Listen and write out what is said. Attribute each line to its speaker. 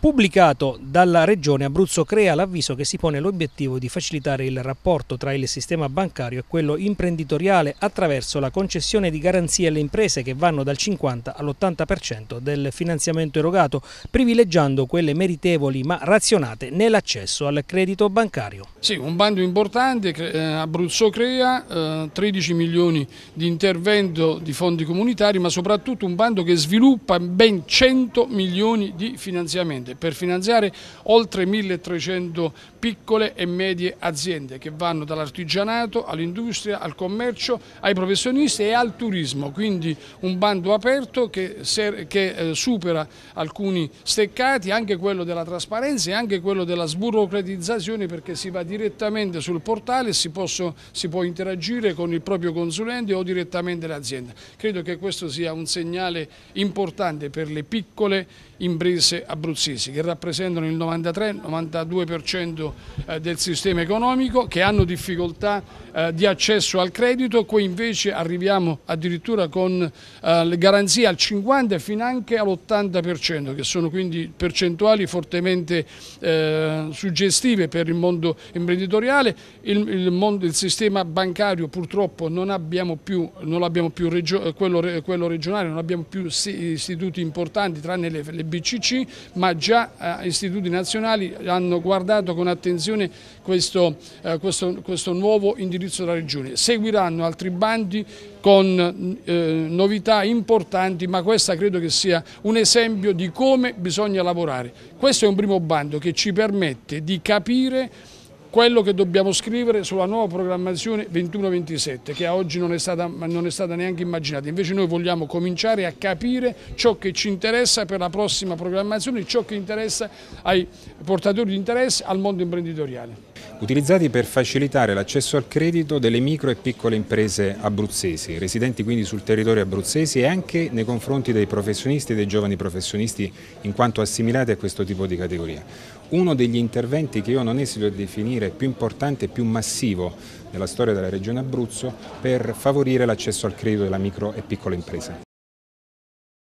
Speaker 1: pubblicato dalla Regione Abruzzo Crea l'avviso che si pone l'obiettivo di facilitare il rapporto tra il sistema bancario e quello imprenditoriale attraverso la concessione di garanzie alle imprese che vanno dal 50 all'80% del finanziamento erogato,
Speaker 2: privilegiando quelle meritevoli ma razionate nell'accesso al credito bancario. Sì, un bando importante, eh, Abruzzo Crea, 13 eh, milioni di intervento di fondi comunitari, ma soprattutto un bando che sviluppa ben 100 milioni di finanziamento aziende per finanziare oltre 1.300 piccole e medie aziende che vanno dall'artigianato all'industria, al commercio, ai professionisti e al turismo. Quindi un bando aperto che, che eh, supera alcuni steccati, anche quello della trasparenza e anche quello della sburocratizzazione perché si va direttamente sul portale e si, posso, si può interagire con il proprio consulente o direttamente l'azienda. Credo che questo sia un segnale importante per le piccole imprese abruzzesi imprese che rappresentano il 93-92% eh, del sistema economico, che hanno difficoltà eh, di accesso al credito, qui invece arriviamo addirittura con eh, garanzie al 50 e fino anche all'80%, che sono quindi percentuali fortemente suggestive per il mondo imprenditoriale, il, mondo, il sistema bancario purtroppo non abbiamo più, non abbiamo più quello, regionale, non abbiamo più istituti importanti tranne le BCC, ma già già eh, istituti nazionali hanno guardato con attenzione questo, eh, questo, questo nuovo indirizzo della Regione. Seguiranno altri bandi con eh, novità importanti, ma questa credo che sia un esempio di come bisogna lavorare. Questo è un primo bando che ci permette di capire quello che dobbiamo scrivere sulla nuova programmazione 21-27 che a oggi non è, stata, non è, stata, neanche immaginata. Invece noi vogliamo cominciare a capire ciò che ci interessa per la prossima programmazione, ciò che interessa ai portatori di interesse, al mondo imprenditoriale
Speaker 3: utilizzati per facilitare l'accesso al credito delle micro e piccole imprese abruzzesi, residenti quindi sul territorio abruzzesi e anche nei confronti dei professionisti e dei giovani professionisti in quanto assimilati a questo tipo di categoria. Uno degli interventi che io non esito a definire più importante e più massivo nella storia della regione Abruzzo per favorire l'accesso al credito della micro e piccola impresa.